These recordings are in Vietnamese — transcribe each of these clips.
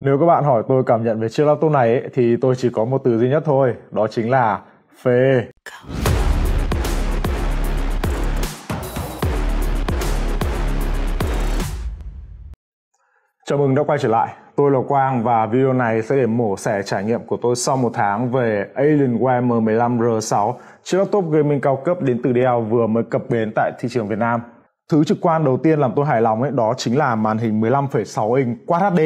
Nếu các bạn hỏi tôi cảm nhận về chiếc laptop này ấy, thì tôi chỉ có một từ duy nhất thôi, đó chính là phê. Chào mừng đã quay trở lại, tôi là Quang và video này sẽ để mổ xẻ trải nghiệm của tôi sau một tháng về Alienware M15R6, chiếc laptop gaming cao cấp đến từ Dell vừa mới cập bến tại thị trường Việt Nam. Thứ trực quan đầu tiên làm tôi hài lòng ấy đó chính là màn hình 15,6 inch Quad HD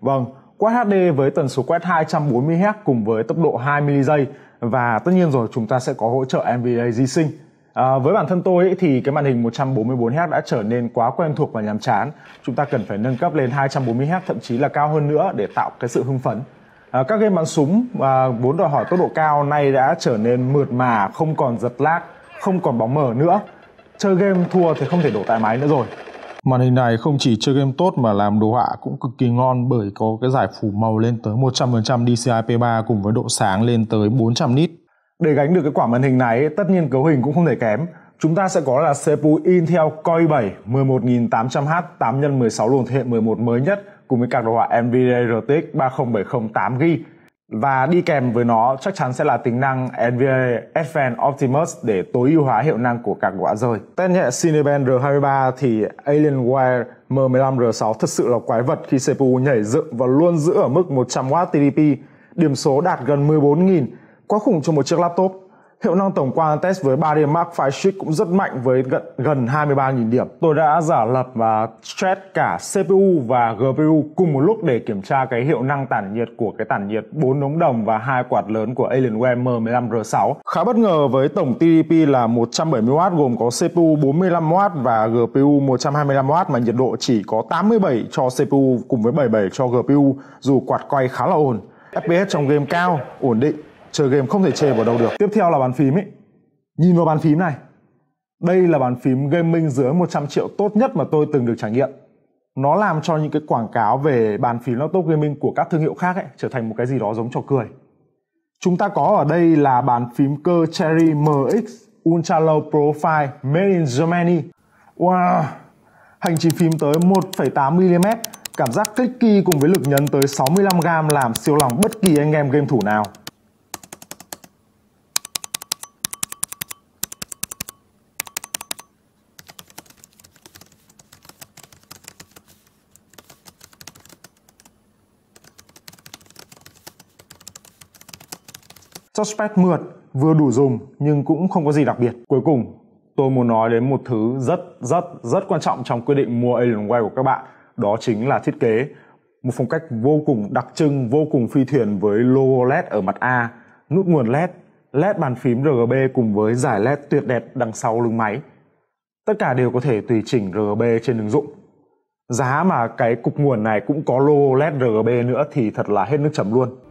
Vâng, quét HD với tần số quét 240Hz cùng với tốc độ 2 miligiây và tất nhiên rồi chúng ta sẽ có hỗ trợ NVDA di sinh. À, với bản thân tôi ấy, thì cái màn hình 144Hz đã trở nên quá quen thuộc và nhàm chán. Chúng ta cần phải nâng cấp lên 240Hz thậm chí là cao hơn nữa để tạo cái sự hưng phấn. À, các game bắn súng à, vốn đòi hỏi tốc độ cao nay đã trở nên mượt mà, không còn giật lag, không còn bóng mờ nữa. Chơi game thua thì không thể đổ tại máy nữa rồi. Màn hình này không chỉ chơi game tốt mà làm đồ họa cũng cực kỳ ngon bởi có cái giải phủ màu lên tới 100% DCI P3 cùng với độ sáng lên tới 400 nit. Để gánh được cái quả màn hình này, tất nhiên cấu hình cũng không thể kém. Chúng ta sẽ có là CPU Intel Core i7 11800H 8x16 luồng thế hệ 11 mới nhất cùng với card đồ họa NVIDIA RTX 3070 8GB và đi kèm với nó chắc chắn sẽ là tính năng NVIDIA Advanced Optimus để tối ưu hóa hiệu năng của cả quả rơi. Tên nhẹ Cinebench R23 thì Alienware M15R6 thật sự là quái vật khi CPU nhảy dựng và luôn giữ ở mức 100W TDP, điểm số đạt gần 14.000, quá khủng cho một chiếc laptop. Hiệu năng tổng quan test với 3D Mark Fire cũng rất mạnh với gần, gần 23.000 điểm. Tôi đã giả lập và stress cả CPU và GPU cùng một lúc để kiểm tra cái hiệu năng tản nhiệt của cái tản nhiệt 4 ống đồng và hai quạt lớn của Alienware M15R6. Khá bất ngờ với tổng TDP là 170W gồm có CPU 45W và GPU 125W mà nhiệt độ chỉ có 87 cho CPU cùng với 77 cho GPU dù quạt quay khá là ổn. FPS trong game cao, ổn định chơi game không thể chê vào đâu được tiếp theo là bàn phím ấy nhìn vào bàn phím này đây là bàn phím gaming dưới 100 triệu tốt nhất mà tôi từng được trải nghiệm nó làm cho những cái quảng cáo về bàn phím laptop gaming của các thương hiệu khác ấy trở thành một cái gì đó giống trò cười chúng ta có ở đây là bàn phím cơ Cherry MX Ultra Low Profile Made in Germany wow hành trình phím tới 1,8mm cảm giác clicky cùng với lực nhấn tới 65g làm siêu lòng bất kỳ anh em game thủ nào Touchpad mượt vừa đủ dùng nhưng cũng không có gì đặc biệt. Cuối cùng, tôi muốn nói đến một thứ rất rất rất quan trọng trong quyết định mua Alienware của các bạn, đó chính là thiết kế. Một phong cách vô cùng đặc trưng, vô cùng phi thuyền với logo LED ở mặt A, nút nguồn LED, LED bàn phím RGB cùng với giải LED tuyệt đẹp đằng sau lưng máy. Tất cả đều có thể tùy chỉnh RGB trên ứng dụng. Giá mà cái cục nguồn này cũng có logo LED RGB nữa thì thật là hết nước chấm luôn.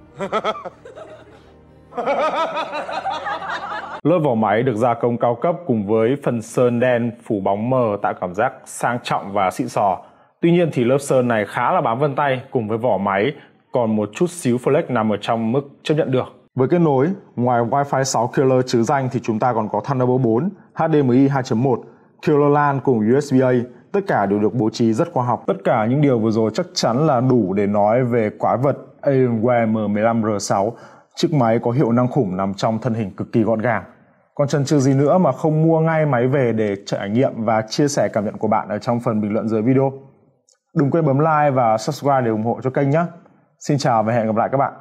Lớp vỏ máy được gia công cao cấp cùng với phần sơn đen phủ bóng mờ tạo cảm giác sang trọng và xịn sò. Tuy nhiên thì lớp sơn này khá là bám vân tay cùng với vỏ máy, còn một chút xíu flex nằm ở trong mức chấp nhận được. Với kết nối, ngoài Wi-Fi 6 killer chữ danh thì chúng ta còn có Thunderbolt 4, HDMI 2.1, killer LAN cùng USB-A, tất cả đều được bố trí rất khoa học. Tất cả những điều vừa rồi chắc chắn là đủ để nói về quái vật Alienware M15R6 Chiếc máy có hiệu năng khủng nằm trong thân hình cực kỳ gọn gàng. Còn chần chừ gì nữa mà không mua ngay máy về để trải nghiệm và chia sẻ cảm nhận của bạn ở trong phần bình luận dưới video. Đừng quên bấm like và subscribe để ủng hộ cho kênh nhé. Xin chào và hẹn gặp lại các bạn.